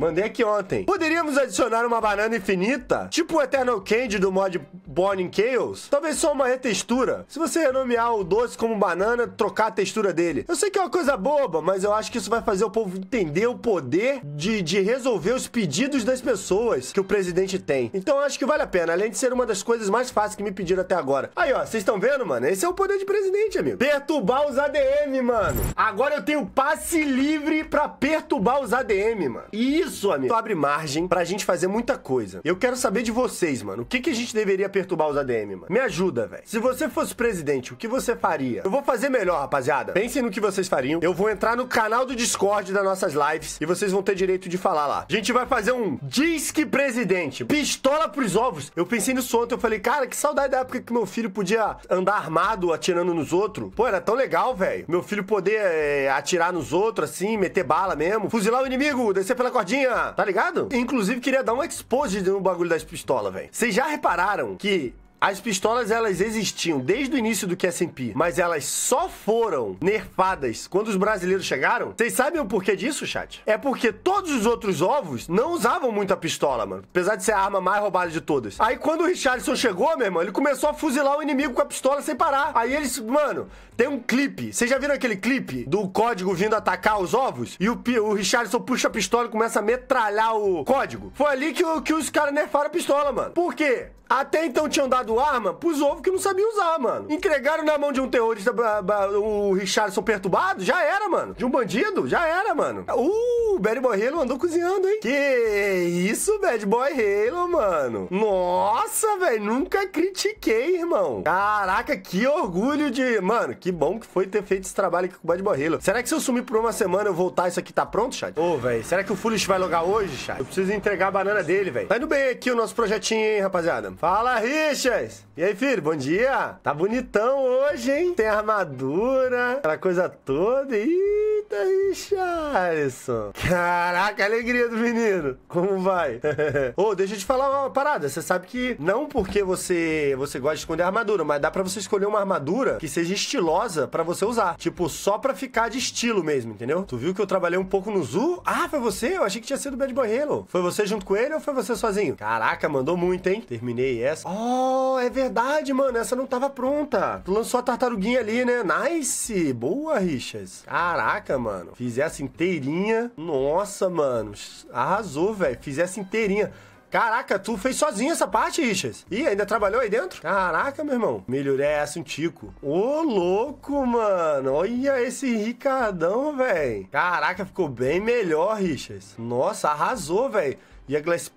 Mandei aqui ontem. Poderíamos adicionar uma banana infinita? Tipo o Eternal Candy do mod Bonnie in Chaos, talvez só uma retextura. Se você renomear o doce como banana, trocar a textura dele. Eu sei que é uma coisa boba, mas eu acho que isso vai fazer o povo entender o poder de, de resolver os pedidos das pessoas que o presidente tem. Então eu acho que vale a pena, além de ser uma das coisas mais fáceis que me pediram até agora. Aí, ó, vocês estão vendo, mano? Esse é o poder de presidente, amigo. Perturbar os ADM, mano. Agora eu tenho passe livre pra perturbar os ADM, mano. E isso, amigo, abre margem pra gente fazer muita coisa. Eu quero saber de vocês, mano. O que, que a gente deveria perguntar? perturbar os ADM, mano. Me ajuda, velho. Se você fosse presidente, o que você faria? Eu vou fazer melhor, rapaziada. Pensem no que vocês fariam. Eu vou entrar no canal do Discord das nossas lives e vocês vão ter direito de falar lá. A gente vai fazer um disque presidente. Pistola pros ovos. Eu pensei nisso ontem. Eu falei, cara, que saudade da época que meu filho podia andar armado atirando nos outros. Pô, era tão legal, velho. Meu filho poder é, atirar nos outros assim, meter bala mesmo. Fuzilar o inimigo, descer pela cordinha. Tá ligado? Inclusive, queria dar uma expose no bagulho das pistolas, velho. Vocês já repararam que que as pistolas elas existiam desde o início do QSMP, mas elas só foram nerfadas quando os brasileiros chegaram. Vocês sabem o porquê disso, chat? É porque todos os outros ovos não usavam muito a pistola, mano. Apesar de ser a arma mais roubada de todas. Aí quando o Richardson chegou, meu irmão, ele começou a fuzilar o inimigo com a pistola sem parar. Aí eles, mano, tem um clipe. Vocês já viram aquele clipe do código vindo atacar os ovos? E o, o Richardson puxa a pistola e começa a metralhar o código. Foi ali que, que os caras nerfaram a pistola, mano. Por quê? Até então tinham dado arma pros ovos que não sabiam usar, mano. Entregaram na mão de um terrorista o Richardson perturbado? Já era, mano. De um bandido? Já era, mano. Uh, Bad Boy Halo andou cozinhando, hein? Que isso, Bad Boy Halo, mano. Nossa, velho. Nunca critiquei, irmão. Caraca, que orgulho de. Mano, que bom que foi ter feito esse trabalho aqui com o Bad Boy Halo. Será que se eu sumir por uma semana eu voltar, isso aqui tá pronto, chat? Ô, oh, velho. Será que o Foolish vai logar hoje, chat? Eu preciso entregar a banana dele, velho. Tá indo bem aqui o nosso projetinho, hein, rapaziada? Fala, Richas! E aí, filho, bom dia? Tá bonitão hoje, hein? Tem armadura, aquela coisa toda. Eita, Richardson! Caraca, a alegria do menino! Como vai? Ô, oh, deixa eu te falar uma parada. Você sabe que não porque você, você gosta de esconder armadura, mas dá para você escolher uma armadura que seja estilosa para você usar. Tipo, só pra ficar de estilo mesmo, entendeu? Tu viu que eu trabalhei um pouco no Zoo? Ah, foi você? Eu achei que tinha sido o Bad Boy Halo. Foi você junto com ele ou foi você sozinho? Caraca, mandou muito, hein? Terminei Rei, é essa. Oh, é verdade, mano. Essa não tava pronta. Tu lançou a tartaruguinha ali, né? Nice! Boa, Richas. Caraca, mano. Fiz essa inteirinha. Nossa, mano. Arrasou, velho. Fiz essa inteirinha. Caraca, tu fez sozinho essa parte, Richas? Ih, ainda trabalhou aí dentro? Caraca, meu irmão. Melhorei essa um tico. Ô, louco, mano. Olha esse Ricardão, velho. Caraca, ficou bem melhor, Richas. Nossa, arrasou, velho. E a Glass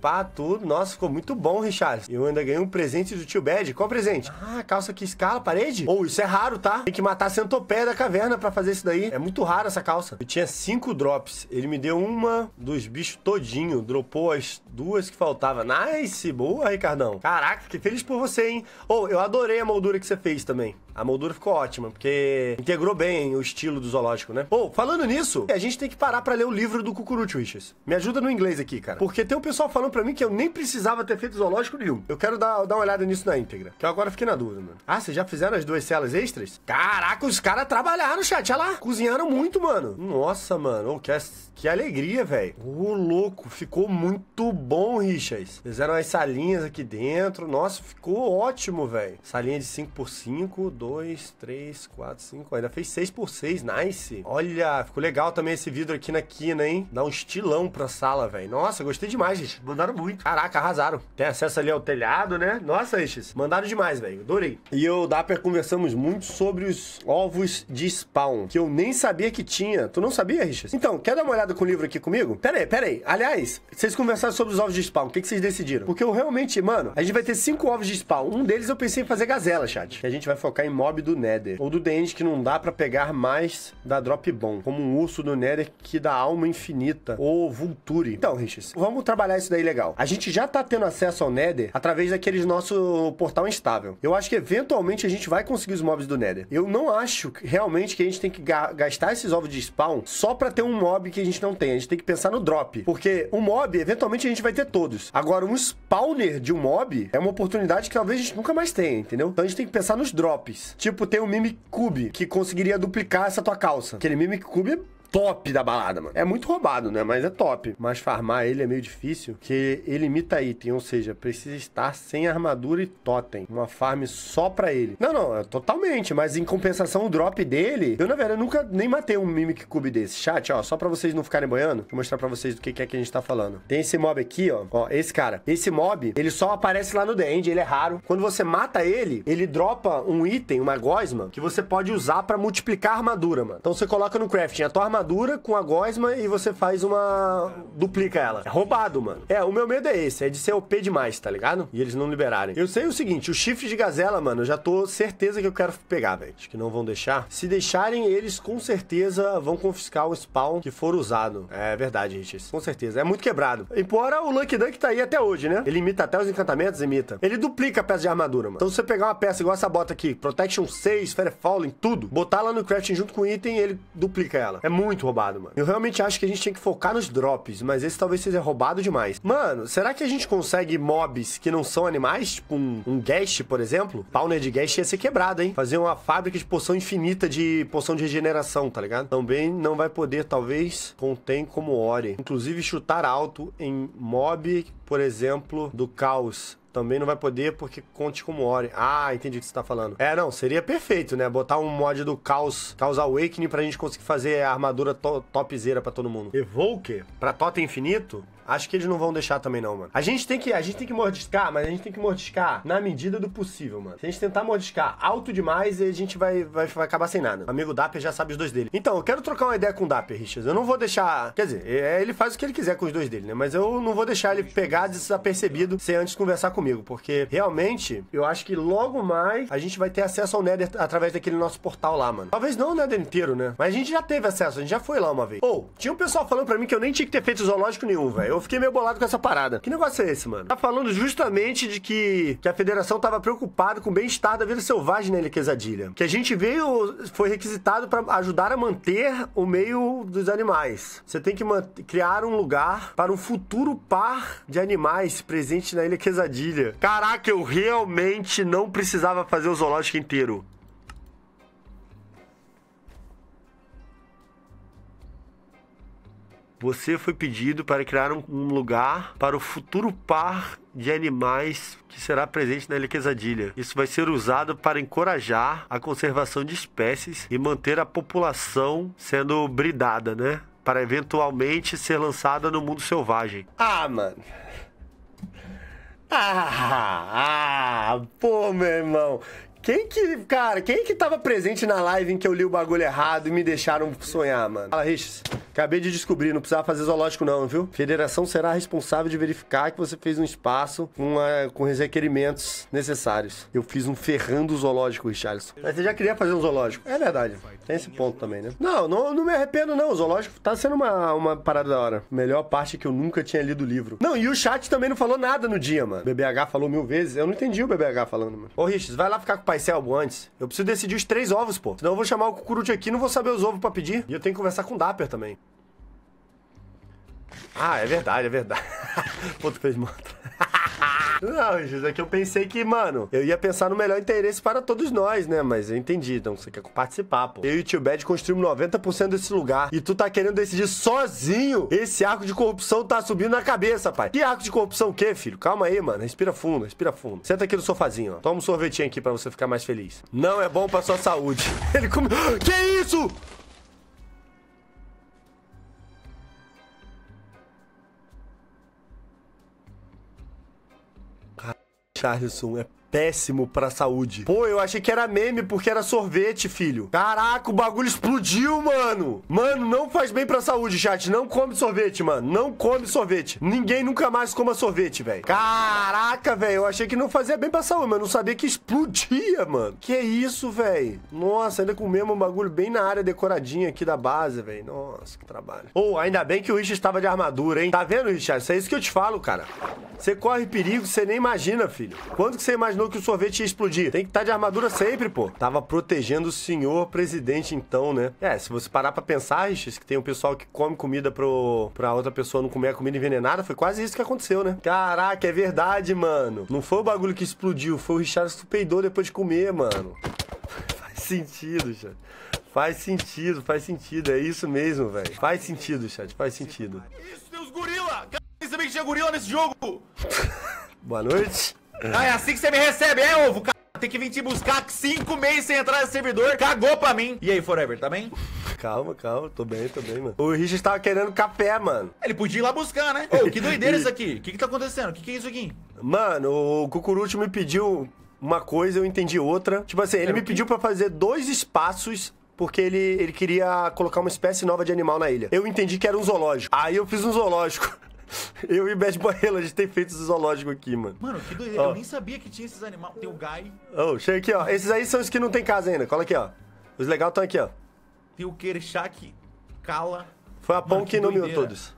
pá, tudo. Nossa, ficou muito bom, Richard. Eu ainda ganhei um presente do tio Bad. Qual presente? Ah, calça que escala, parede? Ou oh, isso é raro, tá? Tem que matar a centopeia da caverna pra fazer isso daí. É muito raro essa calça. Eu tinha cinco drops. Ele me deu uma dos bichos todinho. Dropou as duas que faltava. Nice! Boa, Ricardão. Caraca, que feliz por você, hein? Ou, oh, eu adorei a moldura que você fez também. A moldura ficou ótima, porque integrou bem o estilo do zoológico, né? Pô, falando nisso, a gente tem que parar para ler o livro do Cucurucho, Wishes. Me ajuda no inglês aqui, cara. Porque tem um pessoal falando para mim que eu nem precisava ter feito zoológico nenhum. Eu quero dar, dar uma olhada nisso na íntegra, que eu agora fiquei na dúvida, mano. Ah, vocês já fizeram as duas celas extras? Caraca, os caras trabalharam, chat, olha lá. Cozinharam muito, mano. Nossa, mano, oh, que, que alegria, velho. Ô, oh, louco, ficou muito bom, Richas. Fizeram as salinhas aqui dentro. Nossa, ficou ótimo, velho. Salinha de 5x5, 2 2, 3, 4, 5. Ainda fez 6 por 6. Nice. Olha, ficou legal também esse vidro aqui na quina, hein? Dá um estilão pra sala, velho. Nossa, gostei demais, gente. Mandaram muito. Caraca, arrasaram. Tem acesso ali ao telhado, né? Nossa, Ixes. Mandaram demais, velho. Adorei. E eu, Dapper, conversamos muito sobre os ovos de spawn, que eu nem sabia que tinha. Tu não sabia, Richas? Então, quer dar uma olhada com o livro aqui comigo? Pera aí, pera aí. Aliás, vocês conversaram sobre os ovos de spawn. O que, que vocês decidiram? Porque eu realmente, mano, a gente vai ter cinco ovos de spawn. Um deles eu pensei em fazer gazela, chat. Que a gente vai focar em em mob do Nether, ou do Dend que não dá para pegar mais da Drop Bomb, como um urso do Nether que dá alma infinita, ou Vulture. Então, Richards, vamos trabalhar isso daí legal. A gente já tá tendo acesso ao Nether através daqueles nosso portal instável. Eu acho que eventualmente a gente vai conseguir os mobs do Nether. Eu não acho realmente que a gente tem que ga gastar esses ovos de spawn só para ter um mob que a gente não tem. A gente tem que pensar no drop, porque o mob eventualmente a gente vai ter todos. Agora um spawner de um mob é uma oportunidade que talvez a gente nunca mais tenha, entendeu? Então a gente tem que pensar nos drops. Tipo, tem o Mimic Cube, que conseguiria duplicar essa tua calça. Aquele Mimic Cube é top da balada, mano. É muito roubado, né? Mas é top. Mas farmar ele é meio difícil, que ele imita item, ou seja, precisa estar sem armadura e totem. Uma farm só pra ele. Não, não, é totalmente, mas em compensação o drop dele, eu na verdade nunca nem matei um Mimic Cube desse. Chat, ó, só pra vocês não ficarem boiando, eu mostrar pra vocês do que é que a gente tá falando. Tem esse mob aqui, ó, ó, esse cara. Esse mob, ele só aparece lá no The End, ele é raro. Quando você mata ele, ele dropa um item, uma gosma, que você pode usar pra multiplicar a armadura, mano. Então você coloca no crafting, a tua armadura armadura com a gosma e você faz uma. duplica ela. É roubado, mano. É, o meu medo é esse, é de ser OP demais, tá ligado? E eles não liberarem. Eu sei o seguinte, o chifre de gazela, mano, eu já tô certeza que eu quero pegar, velho. Acho que não vão deixar. Se deixarem, eles com certeza vão confiscar o spawn que for usado. É verdade, Riches. Com certeza. É muito quebrado. Embora o Lucky Duck tá aí até hoje, né? Ele imita até os encantamentos, imita. Ele duplica a peça de armadura, mano. Então se você pegar uma peça igual essa bota aqui, Protection 6, Fair Falling, tudo, botar lá no crafting junto com o item, ele duplica ela. É muito muito roubado, mano. Eu realmente acho que a gente tem que focar nos drops, mas esse talvez seja roubado demais. Mano, será que a gente consegue mobs que não são animais? Tipo um, um Gash, por exemplo? Spawner de Gash ia ser quebrado, hein? Fazer uma fábrica de poção infinita de poção de regeneração, tá ligado? Também não vai poder, talvez, contém como ore. Inclusive chutar alto em mob, por exemplo, do caos também não vai poder porque conte como Ori. Ah, entendi o que você tá falando. É, não, seria perfeito, né? Botar um mod do Caos, Caos Awakening pra gente conseguir fazer a armadura to topzera pra todo mundo. evoker pra Tota Infinito? Acho que eles não vão deixar também, não, mano. A gente tem que, a gente tem que mordiscar, mas a gente tem que mordiscar na medida do possível, mano. Se a gente tentar mordiscar alto demais, a gente vai, vai, vai acabar sem nada. O amigo Dapper já sabe os dois dele. Então, eu quero trocar uma ideia com o Dapper, Richard. Eu não vou deixar. Quer dizer, é, ele faz o que ele quiser com os dois dele, né? Mas eu não vou deixar ele pegar desapercebido sem antes conversar comigo, porque realmente eu acho que logo mais a gente vai ter acesso ao Nether através daquele nosso portal lá, mano. Talvez não o Nether inteiro, né? Mas a gente já teve acesso, a gente já foi lá uma vez. Ou, oh, tinha um pessoal falando para mim que eu nem tinha que ter feito zoológico nenhum, velho eu fiquei meio bolado com essa parada. Que negócio é esse, mano? Tá falando justamente de que, que a federação tava preocupada com o bem-estar da vida selvagem na né, Ilha Quesadilha. Que a gente veio, foi requisitado para ajudar a manter o meio dos animais. Você tem que criar um lugar para um futuro par de animais presente na Ilha Quesadilha. Caraca, eu realmente não precisava fazer o zoológico inteiro. Você foi pedido para criar um, um lugar para o futuro par de animais que será presente na Ilha Isso vai ser usado para encorajar a conservação de espécies e manter a população sendo bridada, né? Para eventualmente ser lançada no mundo selvagem. Ah, mano. Ah, ah, pô, meu irmão. Quem que, cara, quem que tava presente na live em que eu li o bagulho errado e me deixaram sonhar, mano? Fala, Riches. Acabei de descobrir, não precisava fazer zoológico não, viu? Federação será responsável de verificar que você fez um espaço com, a, ah, com os requerimentos necessários. Eu fiz um ferrando zoológico, Richardson. Mas você já queria fazer um zoológico. É verdade. Tem esse ponto também, né? Não, não, não me arrependo, não. O zoológico tá sendo uma, uma parada da hora. Melhor parte é que eu nunca tinha lido o livro. Não, e o chat também não falou nada no dia, mano. BBH falou mil vezes. Eu não entendi o BBH falando, mano. Ô, Richards, vai lá ficar com o Pai antes. Eu preciso decidir os três ovos, pô. Senão eu vou chamar o Cucurute aqui e não vou saber os ovos pra pedir. E eu tenho que conversar com o Dapper também. Ah, é verdade, é verdade. Pô, tu fez mantra. Não, Jesus, é que eu pensei que, mano, eu ia pensar no melhor interesse para todos nós, né? Mas eu entendi, então você quer participar, pô. Eu e o tio Bad construímos 90% desse lugar e tu tá querendo decidir sozinho. Esse arco de corrupção tá subindo na cabeça, pai. Que arco de corrupção o quê, filho? Calma aí, mano. Respira fundo, respira fundo. Senta aqui no sofazinho, ó. Toma um sorvetinho aqui para você ficar mais feliz. Não é bom pra sua saúde. Ele comeu. Que isso? Richarlison é péssimo pra saúde. Pô, eu achei que era meme porque era sorvete, filho. Caraca, o bagulho explodiu, mano. Mano, não faz bem pra saúde, chat. Não come sorvete, mano. Não come sorvete. Ninguém nunca mais coma sorvete, velho. Caraca, velho. Eu achei que não fazia bem pra saúde, mas não sabia que explodia, mano. Que isso, velho. Nossa, ainda o um bagulho bem na área decoradinha aqui da base, velho. Nossa, que trabalho. Ou, oh, ainda bem que o Rich estava de armadura, hein? Tá vendo, Richard? Isso é isso que eu te falo, cara. Você corre perigo, você nem imagina, filho. Quando que você imagina imaginou que o sorvete ia explodir. Tem que estar tá de armadura sempre, pô. Tava protegendo o senhor presidente, então, né? É, se você parar pra pensar, Richis, que tem um pessoal que come comida pro, pra outra pessoa não comer a comida envenenada, foi quase isso que aconteceu, né? Caraca, é verdade, mano. Não foi o bagulho que explodiu, foi o Richard que peidou depois de comer, mano. Faz sentido, já. Faz sentido, faz sentido. É isso mesmo, velho. Faz sentido, chat. Faz sentido. Isso, uns gorila! Caralho, sabia que tinha gorila nesse jogo! Boa noite. Ah, é assim que você me recebe, é, ovo, c... Tem que vir te buscar cinco meses sem entrar no servidor. Cagou pra mim. E aí, Forever, tá bem? Calma, calma. Tô bem, tô bem, mano. O Richard tava querendo café, mano. Ele podia ir lá buscar, né? Ô, que doideira isso aqui. O que que tá acontecendo? O que que é isso aqui? Mano, o Cucurucho me pediu uma coisa, eu entendi outra. Tipo assim, ele é me pediu para fazer dois espaços porque ele, ele queria colocar uma espécie nova de animal na ilha. Eu entendi que era um zoológico. Aí eu fiz um zoológico. Eu e o Bad Boy a gente tem feito esse zoológico aqui, mano. Mano, que doideira. Eu nem sabia que tinha esses animais. Tem o Guy. Ô, oh, chega aqui, ó. Esses aí são os que não tem casa ainda. Cola aqui, ó. Os legais estão aqui, ó. Tem o Kershak, Kala. Foi a Pão que, que nomeou todos.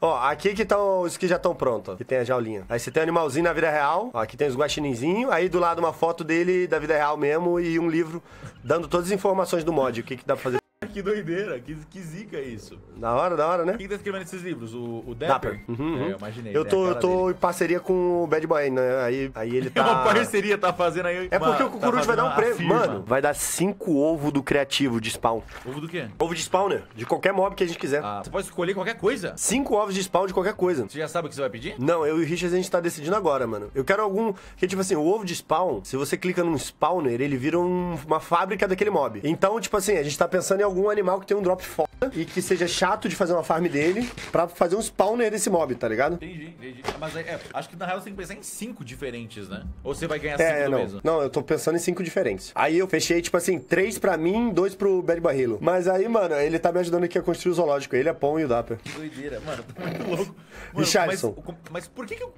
Ó, aqui que estão os que já estão prontos, ó, que tem a jaulinha. Aí você tem o animalzinho na vida real, ó, aqui tem os guaxininzinhos, aí do lado uma foto dele da vida real mesmo e um livro dando todas as informações do mod, o que, que dá pra fazer. Que doideira, que, que zica isso. Da hora, da hora, né? Quem tá escrevendo esses livros? O, o Dapper? Dapper. Uhum, é, uhum. É, eu imaginei. Eu né, tô, eu tô em parceria com o Bad Boy, né? Aí, aí ele tá... É uma parceria, tá fazendo aí... É porque uma, o Cucurucho tá vai dar um prêmio. Mano, vai dar cinco ovo do criativo de spawn. Ovo do quê? Ovo de spawner, de qualquer mob que a gente quiser. Ah, você pode escolher qualquer coisa? Cinco ovos de spawn de qualquer coisa. Você já sabe o que você vai pedir? Não, eu e o Richard a gente tá decidindo agora, mano. Eu quero algum... Porque, tipo assim, o ovo de spawn, se você clica num spawner, ele vira um, uma fábrica daquele mob. Então, tipo assim, a gente tá pensando em algum animal que tem um drop foda e que seja chato de fazer uma farm dele pra fazer um spawner desse mob, tá ligado? Entendi, entendi. Ah, mas é, acho que na real você tem que pensar em cinco diferentes, né? Ou você vai ganhar é, cinco é, não. mesmo? Não, eu tô pensando em cinco diferentes. Aí eu fechei, tipo assim, três pra mim, dois pro Bad Barrilo. Mas aí, mano, ele tá me ajudando aqui a construir o zoológico. Ele, é Pão e o Dapper. Que doideira, mano. Tá muito louco. Mano, e Charleston. Mas, mas por que que eu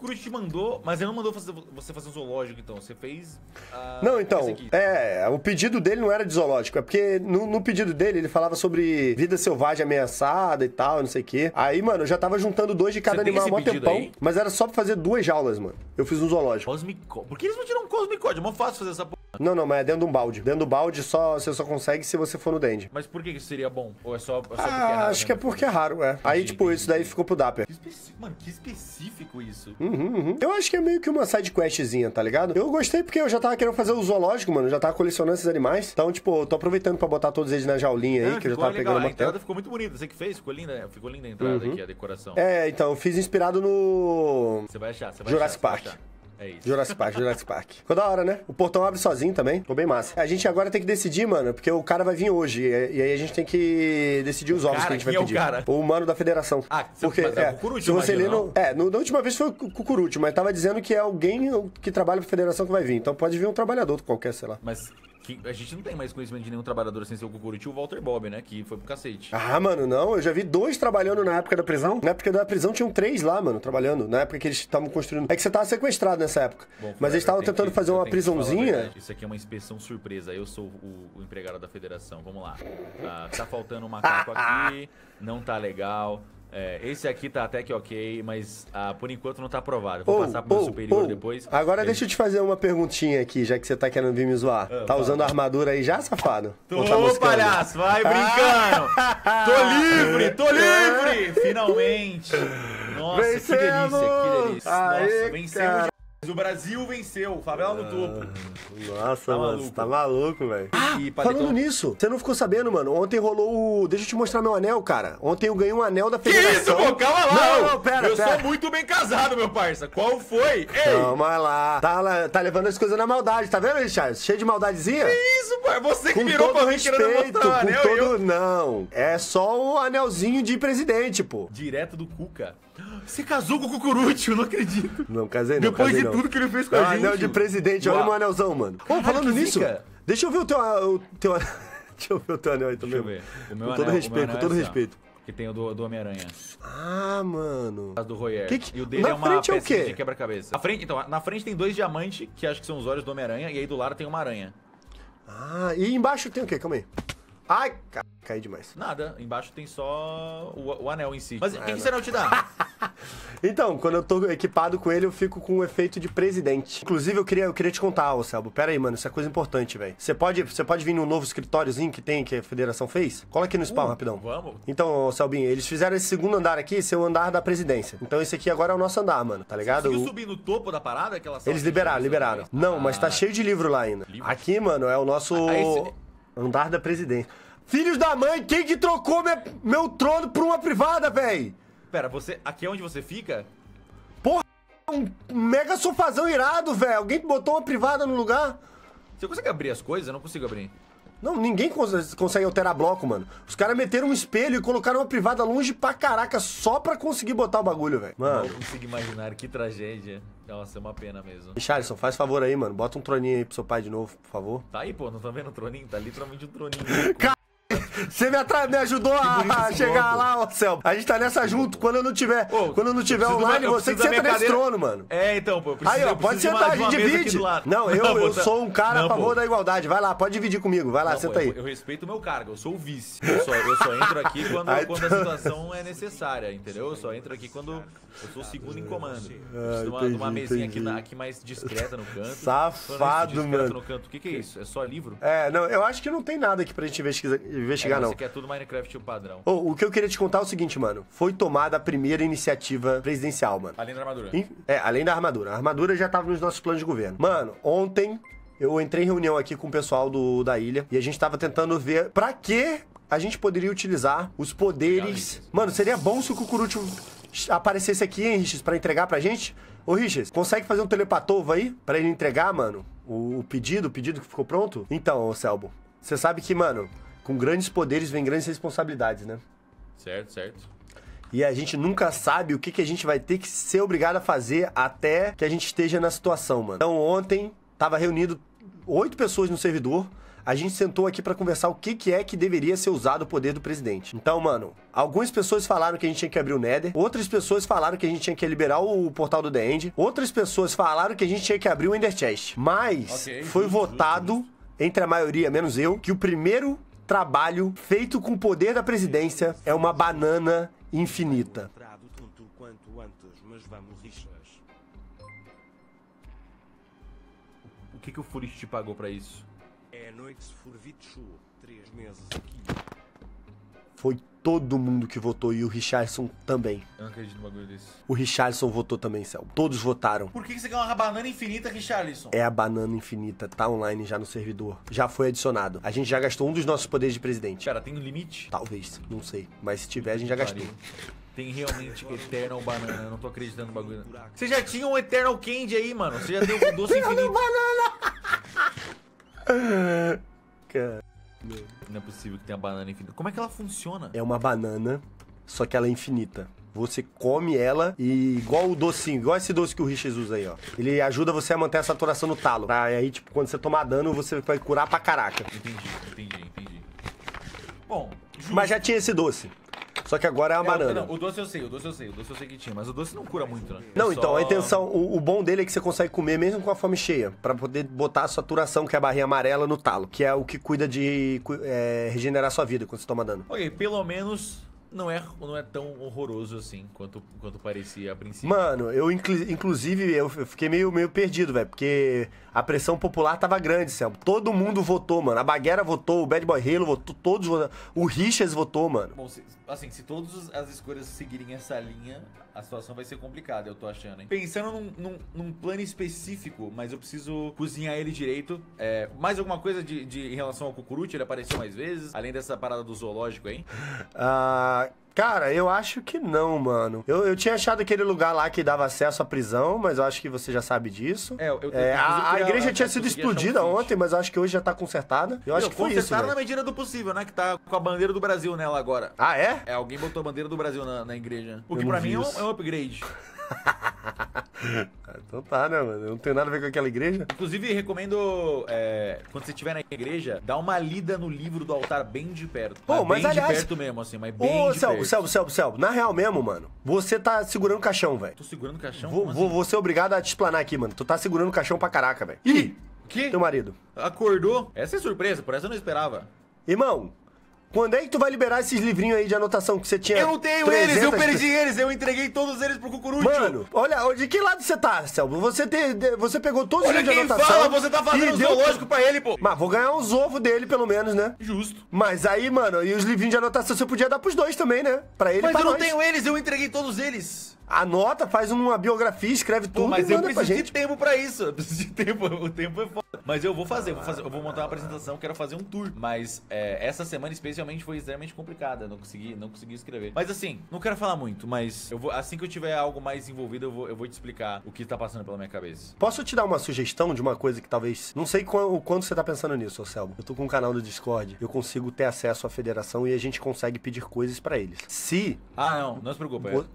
Cruz te mandou, mas ele não mandou fazer, você fazer um zoológico, então. Você fez. Uh, não, então. É, o pedido dele não era de zoológico. É porque no, no, pedido dele ele falava sobre vida selvagem ameaçada e tal, não sei o quê. Aí, mano, eu já tava juntando dois de cada animal há um tempão. Aí? Mas era só pra fazer duas jaulas, mano. Eu fiz um zoológico. Cosmicode. Por que eles não tiram um Cosmicode? É mó fácil fazer essa porra. Não, não, mas é dentro de um balde. Dentro do balde só, você só consegue se você for no Dende. Mas por que isso seria bom? Ou é só, é só ah, porque é ah, raro? Né? Acho né? que é porque é raro, é. Aí, tipo, isso daí ficou pro Dapper. Que específico, mano, que específico isso. Uhum, uhum. Eu acho que é meio que uma side questzinha, tá ligado? Eu gostei porque eu já tava querendo fazer o zoológico, mano. já tava colecionando esses animais. Então, tipo, eu tô aproveitando pra botar todos eles na jaulinha aí, é, que eu já tava legal. pegando uma A entrada ficou muito bonita. Você que fez? Ficou linda, ficou linda a entrada uhum. aqui, a decoração. É, então, eu fiz inspirado no. Você vai achar, você vai Jurassic achar, Park. É isso. Jurassic Park, Jurassic Park. Ficou da hora, né? O portão abre sozinho também. Ficou bem massa. A gente agora tem que decidir, mano, porque o cara vai vir hoje. E, aí a gente tem que decidir os ovos cara, que a gente vai pedir. É o, cara? o humano da federação. Ah, porque é, o Cucurucho, se você imagino, lê no, É, na última vez foi o Cucurucho, mas tava dizendo que é alguém que trabalha pra federação que vai vir. Então pode vir um trabalhador qualquer, sei lá. Mas que a gente não tem mais conhecimento de nenhum trabalhador sem ser o Cucuruti o Walter Bob, né? Que foi pro cacete. Ah, mano, não. Eu já vi dois trabalhando na época da prisão. Na época da prisão tinham três lá, mano, trabalhando. Na época que eles estavam construindo. É que você tava sequestrado nessa época. Bom, Mas eles estavam tentando que, fazer uma prisãozinha. Isso aqui é uma inspeção surpresa. Eu sou o, o empregado da federação. Vamos lá. Ah, tá faltando um macaco aqui. Não tá legal. É, esse aqui tá até que ok, mas ah, por enquanto não tá aprovado. Vou oh, passar pro oh, meu superior oh. depois. Agora deixa eu te fazer uma perguntinha aqui, já que você tá querendo vir me zoar. Ah, tá usando a armadura aí já, safado? Tô, tá palhaço, vai brincando! tô livre, tô livre! Finalmente! Nossa, Vencemos. que delícia, que delícia. Aê, Nossa, vencemos cara. O Brasil venceu, favela no é topo. nossa, tá mano, maluco. tá maluco, velho. Ah, falando nisso, você não ficou sabendo, mano? Ontem rolou o. Deixa eu te mostrar meu anel, cara. Ontem eu ganhei um anel da federação. Que isso, pô? Calma lá. Não, não, pera, Eu pera. sou muito bem casado, meu parça. Qual foi? Ei. Calma lá. Tá, tá levando as coisas na maldade, tá vendo, Richard? Cheio de maldadezinha? Que isso, pai? É você que com virou pra mim querendo mostrar o anel. Todo... Eu... Não, é só o anelzinho de presidente, pô. Direto do Cuca. Você casou com o eu não acredito. Não, casei não. Depois casei de não. tudo que ele fez com ah, a gente. Anel de presidente, olha o o anelzão, mano. Ô, oh, falando nisso, zica. deixa eu ver o teu. O teu... deixa eu ver o teu anel aí também. Deixa eu ver. O meu com todo respeito, com todo é assim, respeito. Que tem o do, do Homem-Aranha. Ah, mano. As do Royer. Que que... E o dele na é uma frente é o quê? de quebra-cabeça. Frente, então, na frente tem dois diamantes, que acho que são os olhos do Homem-Aranha, e aí do lado tem uma aranha. Ah, e embaixo tem o quê? Calma aí. Ai, cara cair demais. Nada, embaixo tem só o, o anel em si. Mas o é, que, que esse anel te dá? então, quando eu tô equipado com ele, eu fico com o um efeito de presidente. Inclusive, eu queria, eu queria te contar, ô Selbo. Pera aí, mano, isso é coisa importante, velho. Você pode, você pode vir num novo escritóriozinho que tem, que a federação fez? Cola aqui no spawn, uh, rapidão. Vamos. Então, ô Selbinho, eles fizeram esse segundo andar aqui ser é o andar da presidência. Então, esse aqui agora é o nosso andar, mano, tá ligado? Você conseguiu subir no topo da parada? Aquela eles liberaram, liberaram. Não, mas tá ah. cheio de livro lá ainda. Aqui, mano, é o nosso... Ah, esse... Andar da presidência. Filhos da mãe, quem que trocou minha, meu trono por uma privada, véi? Pera, você. Aqui é onde você fica? Porra, é um mega sofazão irado, velho. Alguém botou uma privada no lugar? Você consegue abrir as coisas? Eu não consigo abrir. Não, ninguém cons consegue alterar bloco, mano. Os caras meteram um espelho e colocaram uma privada longe pra caraca só pra conseguir botar o bagulho, velho. Mano. Não consigo imaginar, que tragédia. Nossa, é uma pena mesmo. Richardson, faz favor aí, mano. Bota um troninho aí pro seu pai de novo, por favor. Tá aí, pô, não tá vendo o troninho? Tá literalmente um troninho. Você me, me ajudou a chegar lá, ó, céu. A gente tá nessa junto. Quando eu não tiver, quando eu não tiver online, você que senta nesse trono, mano. É, então, pô. Preciso, aí, ó, pode sentar, a gente divide. Não, eu, não, eu tá... sou um cara não, a favor pô. da igualdade. Vai lá, pode dividir comigo. Vai lá, não, senta pô, aí. Eu, eu, respeito o meu cargo, eu sou o vice. Eu só, eu só entro aqui quando, aí, quando a situação é necessária, entendeu? Eu só entro aqui quando eu sou o segundo em comando. Ah, entendi, uma, uma mesinha aqui, na, aqui, mais discreta no canto. Safado, é mano. no canto. O que, é isso? É só livro? É, não, eu acho que não tem nada aqui pra gente pesquisar investigar, é, não. Você quer tudo Minecraft o padrão. Oh, o que eu queria te contar é o seguinte, mano. Foi tomada a primeira iniciativa presidencial, mano. Além da armadura. é, além da armadura. A armadura já tava nos nossos planos de governo. Mano, ontem. Eu entrei em reunião aqui com o pessoal do, da ilha e a gente tava tentando ver para que a gente poderia utilizar os poderes. Mano, seria bom se o Cucurucho aparecesse aqui, hein, Richards, pra entregar pra gente? Ô, Richards, consegue fazer um telepatovo aí para ele entregar, mano? O, o pedido, o pedido que ficou pronto? Então, Selbo, você sabe que, mano, com grandes poderes vem grandes responsabilidades, né? Certo, certo. E a gente nunca sabe o que, que a gente vai ter que ser obrigado a fazer até que a gente esteja na situação, mano. Então ontem tava reunido oito pessoas no servidor. A gente sentou aqui para conversar o que, que é que deveria ser usado o poder do presidente. Então, mano, algumas pessoas falaram que a gente tinha que abrir o Nether, outras pessoas falaram que a gente tinha que liberar o portal do The End, outras pessoas falaram que a gente tinha que abrir o Ender Chest. Mas okay, foi votado entre a maioria, menos eu, que o primeiro trabalho feito com o poder da presidência é uma banana infinita. O que, que o Furich te pagou para isso? É noite três meses aqui. Foi todo mundo que votou e o Richardson também. Eu não acredito no bagulho desse. O Richardson votou também, Céu. Todos votaram. Por que, você quer uma banana infinita, Richardson? É a banana infinita, tá online já no servidor. Já foi adicionado. A gente já gastou um dos nossos poderes de presidente. Cara, tem um limite? Talvez, não sei. Mas se tiver, a gente já gastou. Tem realmente Eternal Banana, eu não tô acreditando no bagulho. Você já tinha um Eternal Candy aí, mano. Você já deu um doce infinito. Banana! Cara. Não é possível que tenha banana infinita. Como é que ela funciona? É uma banana, só que ela é infinita. Você come ela e igual o docinho, igual esse doce que o Richard usa aí, ó. Ele ajuda você a manter a saturação no talo. Tá? Aí, tipo, quando você tomar dano, você vai curar pra caraca. Entendi, entendi, entendi. Bom, justo. Mas já tinha esse doce. Só que agora é a é, banana. o doce eu sei, o doce eu sei, o doce eu sei que tinha, mas o doce não cura muito, né? Não, é então, a intenção, o, o bom dele é que você consegue comer mesmo com a fome cheia, para poder botar a saturação, que é a barrinha amarela, no talo, que é o que cuida de é, regenerar sua vida quando você toma dano. Ok, pelo menos não é, não é tão horroroso assim quanto, quanto parecia a princípio. Mano, eu inclusive eu fiquei meio, meio perdido, velho, porque a pressão popular tava grande, céu. Todo mundo votou, mano. A Baguera votou, o Bad Boy Halo votou, todos votaram. O Richards votou, mano. Bom, se, assim, se todas as escolhas seguirem essa linha, a situação vai ser complicada, eu tô achando, hein? Pensando num, num, num plano específico, mas eu preciso cozinhar ele direito. É, mais alguma coisa de, de, em relação ao cucurute Ele apareceu mais vezes? Além dessa parada do zoológico, hein? Ah. Cara, eu acho que não, mano. Eu, eu tinha achado aquele lugar lá que dava acesso à prisão, mas eu acho que você já sabe disso. É, eu, eu, é a, a, igreja tinha sido explodida um ontem, mas eu acho que hoje já tá consertada. Eu acho que foi isso. Consertaram na medida do possível, né? Que tá com a bandeira do Brasil nela agora. Ah, é? É, alguém botou a bandeira do Brasil na, na igreja. O que pra mim é um, é um upgrade. então tá, né, mano? Eu não tem nada a ver com aquela igreja. Inclusive, recomendo, é, quando você estiver na igreja, dar uma lida no livro do altar bem de perto. Pô, mas, tá mas bem aliás... de perto mesmo, assim, mas bem Ô, de céu, perto. céu, Celso, céu, na real mesmo, mano, você tá segurando o caixão, velho. Tô segurando o caixão? Vou, vou, assim? vou ser obrigado a te explanar aqui, mano. Tu tá segurando o caixão pra caraca, velho. Ih! Que? Teu marido. Acordou? Essa é surpresa, por essa eu não esperava. Irmão, quando é que tu vai liberar esses livrinhos aí de anotação que você tinha? Eu não tenho eles, eu perdi eles, eu entreguei todos eles pro Cucurucho. Mano, olha, de que lado você tá, Cel. Você, te, você pegou todos olha os livros de anotação. Fala, você tá fazendo zoológico deu... pra ele, pô. Mas vou ganhar uns ovos dele, pelo menos, né? Justo. Mas aí, mano, e os livrinhos de anotação você podia dar pros dois também, né? Pra ele Mas e pra eu não tenho eles, eu entreguei todos eles. Anota, faz uma biografia, escreve tudo. mas eu preciso de tempo pra isso. Eu preciso de tempo. O tempo é foda. Mas eu vou fazer, vou fazer, eu vou montar uma apresentação, quero fazer um tour. Mas é, essa semana especial inicialmente foi extremamente complicada. Não consegui, não consegui escrever. Mas assim, não quero falar muito, mas eu vou, assim que eu tiver algo mais envolvido, eu vou, eu vou te explicar o que tá passando pela minha cabeça. Posso te dar uma sugestão de uma coisa que talvez. Não sei o quanto você tá pensando nisso, Selbo. Eu tô com um canal do Discord, eu consigo ter acesso à federação e a gente consegue pedir coisas para eles. Se. Ah, não, não se preocupa. É. O...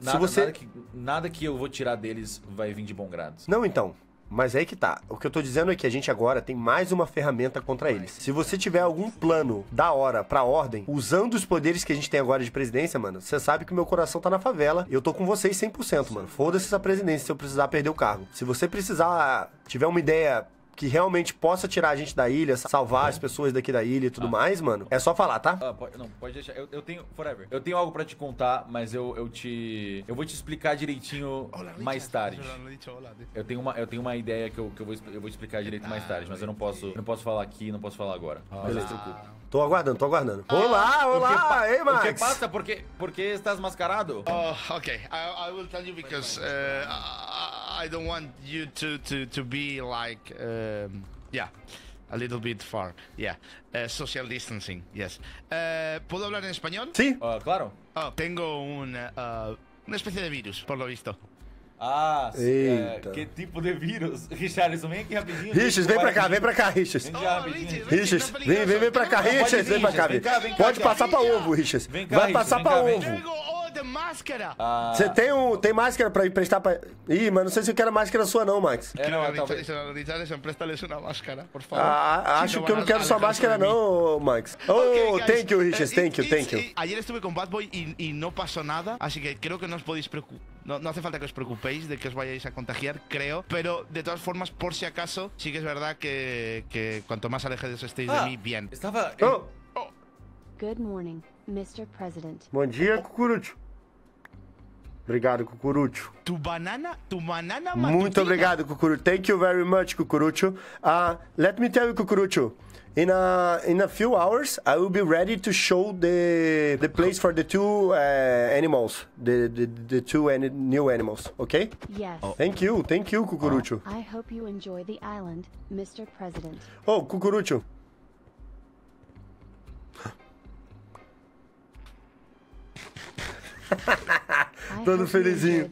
Nada, você... nada, que, nada que eu vou tirar deles vai vir de bom grado. Não, então. Mas é aí que tá. O que eu tô dizendo é que a gente agora tem mais uma ferramenta contra eles. Se você tiver algum plano da hora pra ordem, usando os poderes que a gente tem agora de presidência, mano, você sabe que meu coração tá na favela. Eu tô com vocês 100%, mano. Foda-se essa presidência se eu precisar perder o cargo. Se você precisar, tiver uma ideia que realmente possa tirar a gente da ilha, salvar as pessoas daqui da ilha e tudo ah. mais, mano, é só falar, tá? Ah, pode, não, pode deixar. Eu, eu, tenho. Forever. Eu tenho algo pra te contar, mas eu, eu te. Eu vou te explicar direitinho olá, mais tarde. Olá, eu tenho uma, eu tenho uma ideia que eu, que eu, vou, eu vou explicar direito mais ah, tarde, mas eu não posso. Eu não posso falar aqui, não posso falar agora. Ah, Beleza, tranquilo. Tô aguardando, tô aguardando. Ah, olá, olá, ei, Max. O que passa? Por que, por que estás mascarado? Oh, ok. I, I will tell you because uh, I don't want you to to to be like um, yeah. A little bit far, yeah. Uh, social distancing, yes. Uh, ¿Puedo hablar en español? Sí, uh, claro. Oh, tengo espécie uh, una especie de virus, por lo visto. Ah, eh, que tipo de vírus? Richard, vem aqui rapidinho. Richard, tipo vem pra cá, vem pra cá, Richard. Richards, vem, vem, vem pra cá, Richard, vem cá. Pode passar para ovo, Richard. Vai passar pra ovo de máscara! Ah. Você ah. tem, um, tem máscara pra emprestar pra. Ih, mas não sei se eu quero máscara sua, não, Max. É, não, talvez. a presta-lhes uma máscara, por favor. Ah, ah acho que eu não quero sua máscara, não, Max. Oh, thank you, Richard, eh, thank you, thank you. Ayer estuve com Bad Boy e não no pasó nada, así que creo que no os podéis preocupar. No, no, hace falta que os preocupéis de que os vayáis a contagiar, creo. Pero de todas formas, por si acaso, sí que es verdad que, que cuanto más alejados estéis ah, de mí, bien. Estaba. Oh. Oh. Good morning, Mr. President. Buen día, Cucurucho. Obrigado, Cucurucho. Tu banana, tu banana Muito obrigado, Cucurucho. Thank you very much, Cucurucho. Uh, let me tell you, Cucurucho. In a in a few hours, I will be ready to show the the place for the two uh, animals, the the, the two an new animals. Okay? Yes. Oh. Thank you, thank you, Cucurucho. I hope you enjoy the island, Mr. President. Oh, Cucurucho. Todo felizinho.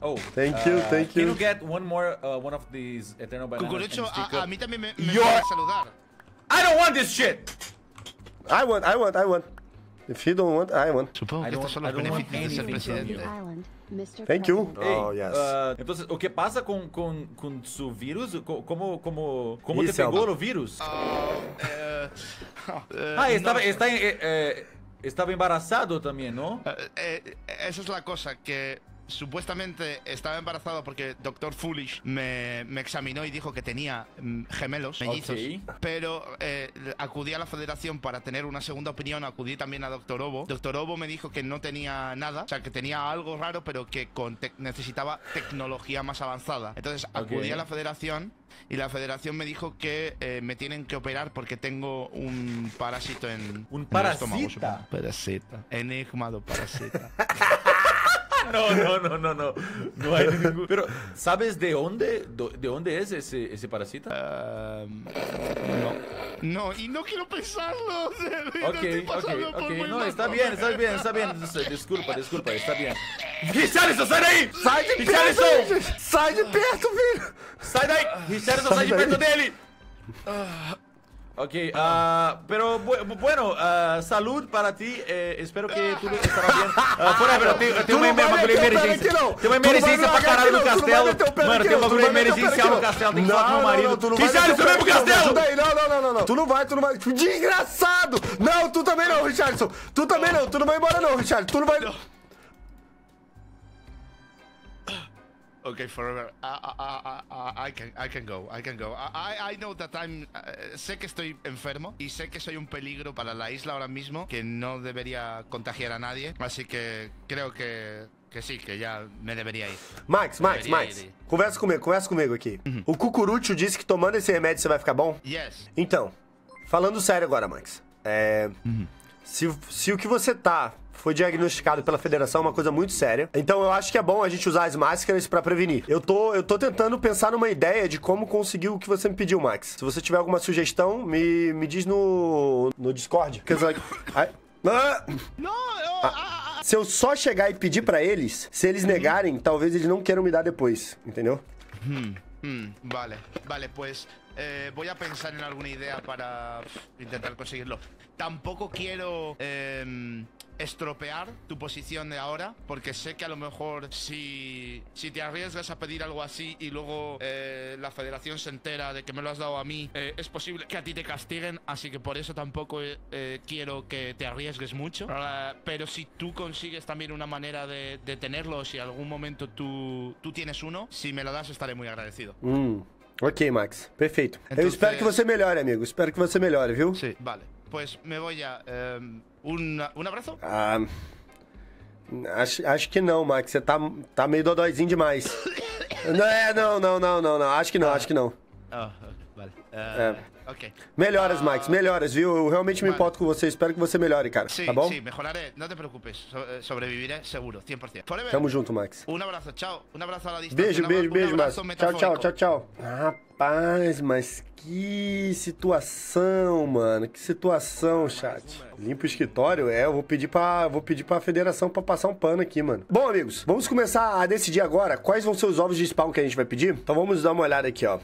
Oh, thank you, uh, thank you. Can you get one more, uh, one of these Eternal Bananas Cucurucho, a, a mí también me, me Your... saludar. I don't want this shit! I want, I want, I want. If you don't want, I want. Supongo que estos son los beneficios de ser presidente. Thank you. Hey, oh, yes. Uh, o que passa com com com seu vírus? como como como Isso, te pegou o vírus? Uh, uh, ah, estava, está em... Estaba embarazado también, ¿no? Eh, eh, esa es la cosa, que supuestamente estaba embarazada porque Doctor Foolish me, examinó y dijo que tenía mm, gemelos, mellizos. Pero eh, acudí a la federación para tener una segunda opinión, acudí también a Doctor Obo. Doctor Obo me dijo que no tenía nada, o sea, que tenía algo raro, pero que necesitaba tecnología más avanzada. Entonces acudí a la federación y la federación me dijo que eh, me tienen que operar porque tengo un parásito en, ¿Un en el parásito. Enigma No, no, no, no, no. No hay ningún... Pero, ¿sabes de dónde, de dónde es ese, ese parasita? no. No, y no quiero pensarlo. No ok, ok, No, está bien, está bien, está bien. Disculpa, disculpa, está bien. ¡Richardson, sai ahí. ¡Sáy de ahí! perto! Sai de perto, filho! Sai de ahí richardson sai de perto dele! Ah. Ok, uh, pero bu bueno, uh, salud para ti. Eh, espero que tudo estará bem. Uh, ah, por aí, mano, tem, tem, uma, uma, uma emergência. Tem uma emergência pra caralho no castelo. Mano, tem uma emergencial no castelo. Tem que falar com meu marido. Richard, tu mesmo castelo? Não, não, não, não, Tu não vai, tu não vai. Desgraçado! Não, tu também não, Richardson. Tu também não, tu não vai embora não, Richard. Tu não vai. Okay, forever. Uh, uh, uh, I, can, I can go, I can go. I, I know that I'm... Eh, sé que estoy enfermo y sé que soy un peligro para la isla ahora mismo, que no debería contagiar a nadie, así que creo que que sim, que já me deveria ir. Max, Max, Max, ir. Eh. conversa comigo, conversa comigo aqui. Uhum. O Cucurucho disse que tomando esse remédio você vai ficar bom? Yes. Então, falando sério agora, Max, é, uhum. se, se o que você tá foi diagnosticado pela federação, uma coisa muito séria. Então eu acho que é bom a gente usar as máscaras para prevenir. Eu tô, eu tô tentando pensar numa ideia de como conseguir o que você me pediu, Max. Se você tiver alguma sugestão, me, me diz no, no Discord. Ah! Não, ah. Ah, Se eu só chegar e pedir para eles, se eles uhum. negarem, talvez eles não queiram me dar depois, entendeu? Hum, hum, vale, vale, pois Eh, voy a pensar en alguna idea para intentar conseguirlo. Tampoco quiero em, estropear tu posición de ahora, porque sé que a lo mejor si, si te arriesgas a pedir algo así y luego eh, la federación se entera de que me lo has dado a mí, eh, es posible que a ti te castiguen, así que por eso tampoco quiero que te arriesgues mucho. Ah, pero si tú consigues también una manera de, de tenerlo, si algún momento tú, tienes uno, si me lo das estaré muy agradecido. Mm. Ok, Max. Perfeito. Entonces... Eu espero que você melhore, amigo. Espero que você melhore, viu? Sim, sí, vale. Pois pues me vou já. Eh, um, um abraço? Ah, acho, acho que não, Max. Você tá, tá meio dodóizinho demais. não, é, não, não, não, não, não. Acho que não, ah. acho que não. Ah, vale. Uh... É. Eh, Ok. Melhoras, uh, Max, melhoras, viu? Eu realmente me vale. importo com você. Espero que você melhore, cara. Sim, tá bom? Sim, mejoraré. Não te preocupes. So eh, sobreviviré seguro, 100%. Forever. Tamo junto, Max. Um abraço, tchau. Um abraço à distância. Beijo, beijo, beijo, Max. Tchau, tchau, tchau, tchau. Rapaz, mas que situação, mano. Que situação, chat. Limpa o escritório? É, eu vou pedir pra, vou pedir pra federação pra passar um pano aqui, mano. Bom, amigos, vamos começar a decidir agora quais vão ser os ovos de spawn que a gente vai pedir. Então vamos dar uma olhada aqui, ó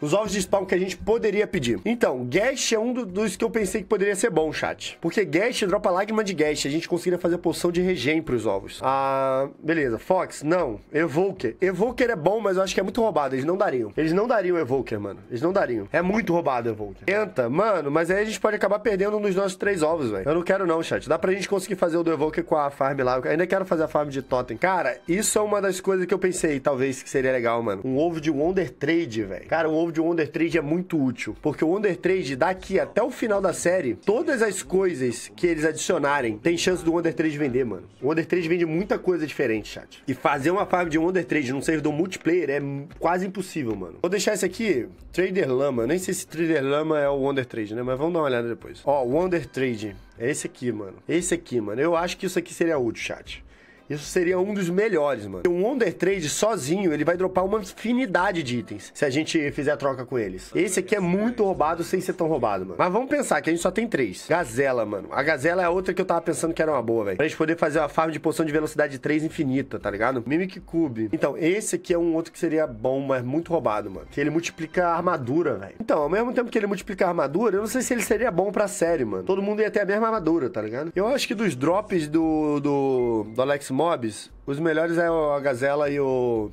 os ovos de spawn que a gente poderia pedir. Então, Gash é um do, dos que eu pensei que poderia ser bom, chat. Porque Gash dropa lágrima de Gash, a gente conseguiria fazer poção de regen pros ovos. Ah, beleza. Fox, não. Evoker. Evoker é bom, mas eu acho que é muito roubado, eles não dariam. Eles não dariam Evoker, mano. Eles não dariam. É muito roubado Evoker. Tenta, mano, mas aí a gente pode acabar perdendo um dos nossos três ovos, velho. Eu não quero não, chat. Dá pra gente conseguir fazer o do Evoker com a farm lá. Eu ainda quero fazer a farm de totem. Cara, isso é uma das coisas que eu pensei, talvez, que seria legal, mano. Um ovo de Wonder Trade, velho. Cara, um ovo novo de Wonder Trade é muito útil, porque o Wonder Trade daqui até o final da série, todas as coisas que eles adicionarem, tem chance do Wonder Trade vender, mano. O Wonder Trade vende muita coisa diferente, chat. E fazer uma farm de Wonder Trade num servidor multiplayer é quase impossível, mano. Vou deixar esse aqui, Trader Lama. nem sei se Trader Lama é o Wonder Trade, né? Mas vamos dar uma olhada depois. Ó, Wonder Trade. É esse aqui, mano. Esse aqui, mano. Eu acho que isso aqui seria útil, chat. Isso seria um dos melhores, mano. Um Wonder Trade sozinho, ele vai dropar uma infinidade de itens, se a gente fizer a troca com eles. Esse aqui é muito roubado sem ser tão roubado, mano. Mas vamos pensar que a gente só tem três. Gazela, mano. A Gazela é a outra que eu tava pensando que era uma boa, velho. Pra gente poder fazer uma farm de poção de velocidade 3 infinita, tá ligado? Mimic Cube. Então, esse aqui é um outro que seria bom, mas muito roubado, mano. Que ele multiplica a armadura, velho. Então, ao mesmo tempo que ele multiplica a armadura, eu não sei se ele seria bom pra série, mano. Todo mundo ia ter a mesma armadura, tá ligado? Eu acho que dos drops do, do, do Alex mobs, os melhores é a Gazela e o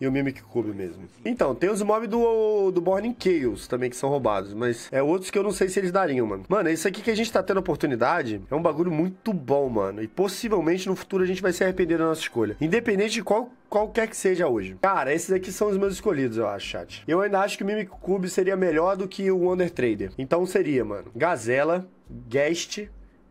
e o Mimic Cube mesmo. Então, tem os mobs do, do Burning Chaos também que são roubados, mas é outros que eu não sei se eles dariam, mano. Mano, isso aqui que a gente tá tendo oportunidade é um bagulho muito bom, mano. E possivelmente no futuro a gente vai se arrepender da nossa escolha. Independente de qual qualquer que seja hoje. Cara, esses aqui são os meus escolhidos, eu acho, chat. Eu ainda acho que o Mimic Cube seria melhor do que o Wonder Trader. Então seria, mano, Gazela, Guest,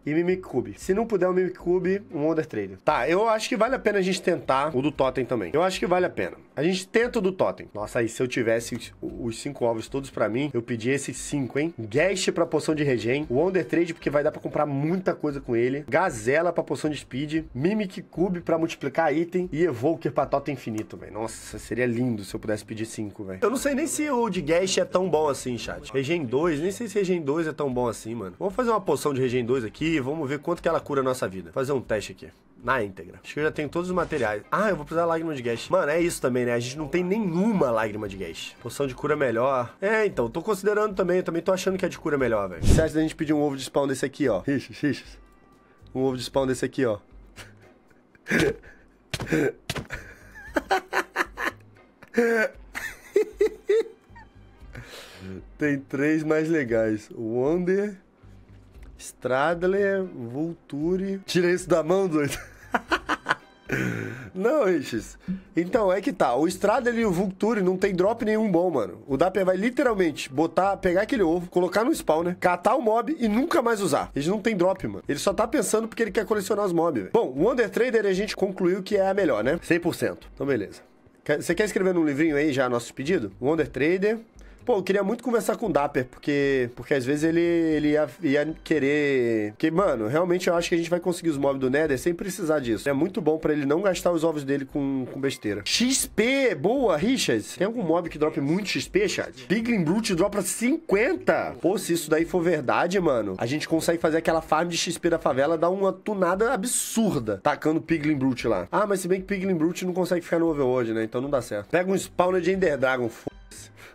e Cube. Se não puder o Cube, um Wonder Trader. Tá, eu acho que vale a pena a gente tentar o do Totem também. Eu acho que vale a pena. A gente tenta o do Totem. Nossa, aí se eu tivesse os cinco ovos todos para mim, eu pedi esses cinco, hein? Guest pra poção de regen, Wonder Trade, porque vai dar para comprar muita coisa com ele, Gazela pra poção de speed, Mimic Cube pra multiplicar item e Evoker pra Totem infinito, velho. Nossa, seria lindo se eu pudesse pedir cinco, velho. Eu não sei nem se o de Guest é tão bom assim, chat. Regen 2, nem sei se Regen 2 é tão bom assim, mano. Vamos fazer uma poção de Regen 2 aqui vamos ver quanto que ela cura a nossa vida. Fazer um teste aqui. Na íntegra. Acho que eu já tenho todos os materiais. Ah, eu vou precisar de lágrima de gás. Mano, é isso também, né? A gente não tem nenhuma lágrima de gás. Poção de cura é melhor. É, então, tô considerando também. Eu também tô achando que é de cura melhor, velho. Você acha da gente pedir um ovo de spawn desse aqui, ó? Rixas, rixas. Um ovo de spawn desse aqui, ó. Tem três mais legais. Wonder... Stradler, Vulture. Tira isso da mão, doido. Não, Ixis. Então, é que tá. O Stradler e o Vulture não tem drop nenhum bom, mano. O Dapper vai literalmente botar, pegar aquele ovo, colocar no spawner, né? catar o mob e nunca mais usar. Eles não tem drop, mano. Ele só tá pensando porque ele quer colecionar os mobs, Bom, o Under Trader a gente concluiu que é a melhor, né? 100%. Então, beleza. Você quer escrever num livrinho aí já nosso pedido? Wonder Trader, Pô, eu queria muito conversar com o Dapper, porque, porque às vezes ele, ele ia, ia querer. Porque, mano, realmente eu acho que a gente vai conseguir os mobs do Nether sem precisar disso. É muito bom para ele não gastar os ovos dele com, com besteira. XP! Boa, Richards! Tem algum mob que drope muito XP, chat? Piglin Brute dropa 50! Pô, se isso daí for verdade, mano, a gente consegue fazer aquela farm de XP da favela dar uma tunada absurda tacando Piglin Brute lá. Ah, mas se bem que Piglin Brute não consegue ficar no Overworld, né? Então não dá certo. Pega um spawner de Ender Dragon, f***.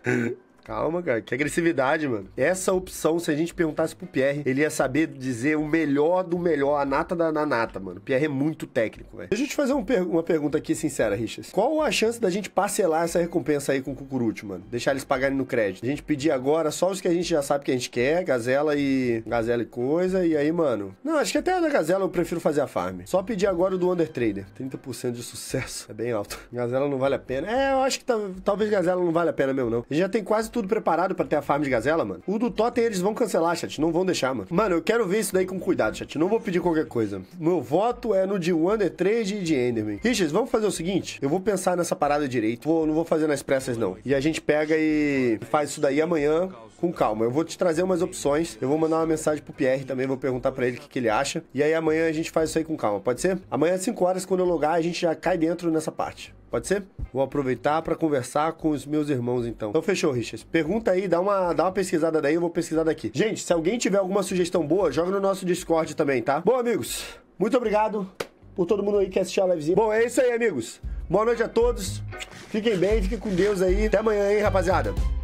Calma, cara. Que agressividade, mano. Essa opção, se a gente perguntasse pro Pierre, ele ia saber dizer o melhor do melhor, a nata da na nata, mano. O Pierre é muito técnico, velho. Deixa eu te fazer um per uma pergunta aqui sincera, Richas. Qual a chance da gente parcelar essa recompensa aí com o Cucurucho, mano? Deixar eles pagarem no crédito. A gente pedir agora só os que a gente já sabe que a gente quer, Gazela e... Gazela e coisa, e aí, mano... Não, acho que até a da Gazela eu prefiro fazer a farm. Só pedir agora o do Undertrader. 30% de sucesso. É bem alto. Gazela não vale a pena. É, eu acho que talvez Gazela não vale a pena mesmo, não. A gente já tem quase tudo tudo preparado para ter a farm de gazela, mano. O do Totem eles vão cancelar, chat. Não vão deixar, mano. Mano, eu quero ver isso daí com cuidado, chat. Não vou pedir qualquer coisa. Meu voto é no de Wander 3 e de Enderman. Richards, vamos fazer o seguinte. Eu vou pensar nessa parada direito. Vou, não vou fazer nas pressas, não. E a gente pega e faz isso daí amanhã com calma. Eu vou te trazer umas opções. Eu vou mandar uma mensagem pro Pierre também, vou perguntar para ele o que, que, ele acha. E aí amanhã a gente faz isso aí com calma, pode ser? Amanhã às 5 horas, quando eu logar, a gente já cai dentro nessa parte. Pode ser? Vou aproveitar para conversar com os meus irmãos, então. Então, fechou, Richard. Pergunta aí, dá uma, dá uma pesquisada daí, eu vou pesquisar daqui. Gente, se alguém tiver alguma sugestão boa, joga no nosso Discord também, tá? Bom, amigos, muito obrigado por todo mundo aí que assistiu a livezinha. Bom, é isso aí, amigos. Boa noite a todos. Fiquem bem, fiquem com Deus aí. Até amanhã, hein, rapaziada.